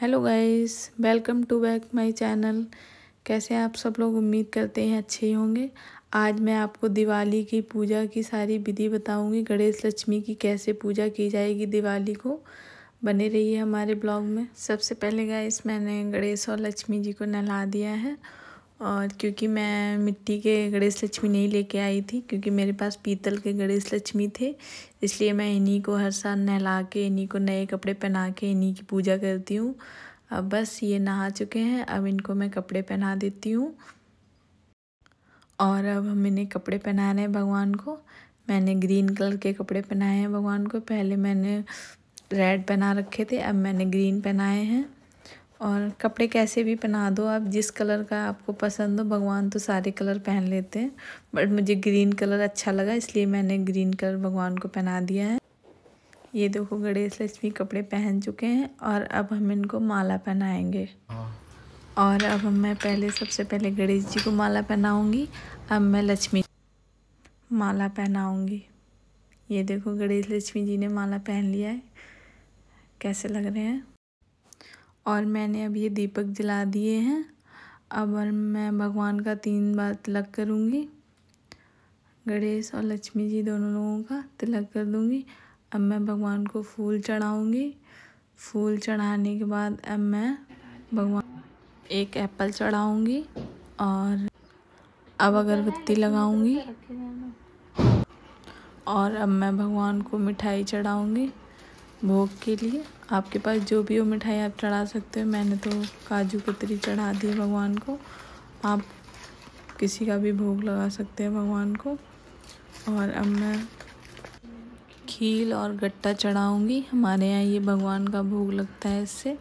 Hello guys welcome to back my channel कैसे आप सब लोग उम्मीद करते हैं अच्छे ही होंगे आज मैं आपको दिवाली की पूजा की सारी विधि बताऊंगी गणेश लक्ष्मी की कैसे पूजा की जाएगी दिवाली को बने रहिए हमारे ब्लॉग में सबसे पहले गाइस मैंने गणेश और लक्ष्मी जी को नहला दिया है और क्योंकि मैं मिट्टी के गणेश लक्ष्मी नहीं लेके आई थी क्योंकि मेरे पास पीतल के गणेश लक्ष्मी थे इसलिए मैं इन्हीं को हर साल नहला के इन्हीं को नए कपड़े पहना के इन्हीं की पूजा करती हूँ अब बस ये नहा चुके हैं अब इनको मैं कपड़े पहना देती हूँ और अब हम इन्हें कपड़े पहना रहे हैं भगवान को मैंने ग्रीन कलर के कपड़े पहनाए हैं भगवान को पहले मैंने रेड पहना रखे थे अब मैंने ग्रीन पहनाए हैं और कपड़े कैसे भी पहना दो आप जिस कलर का आपको पसंद हो भगवान तो सारे कलर पहन लेते हैं बट मुझे ग्रीन कलर अच्छा लगा इसलिए मैंने ग्रीन कलर भगवान को पहना दिया है ये देखो गणेश लक्ष्मी कपड़े पहन चुके हैं और अब हम इनको माला पहनाएंगे हाँ। और अब मैं पहले सबसे पहले गणेश जी को माला पहनाऊँगी अब मैं लक्ष्मी माला पहनाऊँगी ये देखो गणेश लक्ष्मी जी ने माला पहन लिया है कैसे लग रहे हैं और मैंने अब ये दीपक जला दिए हैं अब और मैं भगवान का तीन बार तिलक करूँगी गणेश और लक्ष्मी जी दोनों लोगों का तिलक कर दूँगी अब मैं भगवान को फूल चढ़ाऊँगी फूल चढ़ाने के बाद अब मैं भगवान एक एप्पल चढ़ाऊँगी और अब अगरबत्ती लगाऊँगी और अब मैं भगवान को मिठाई चढ़ाऊँगी भोग के लिए आपके पास जो भी हो मिठाई आप चढ़ा सकते हो मैंने तो काजू कतरी चढ़ा दी भगवान को आप किसी का भी भोग लगा सकते हैं भगवान को और अब मैं खील और गट्टा चढ़ाऊँगी हमारे यहाँ ये भगवान का भोग लगता है इससे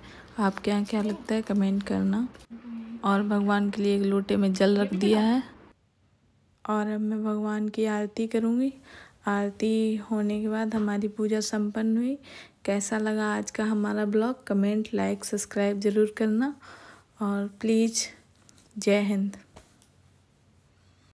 आपके यहाँ क्या लगता है कमेंट करना और भगवान के लिए एक लोटे में जल रख दिया है और अब मैं भगवान की आरती करूँगी आरती होने के बाद हमारी पूजा संपन्न हुई कैसा लगा आज का हमारा ब्लॉग कमेंट लाइक सब्सक्राइब ज़रूर करना और प्लीज़ जय हिंद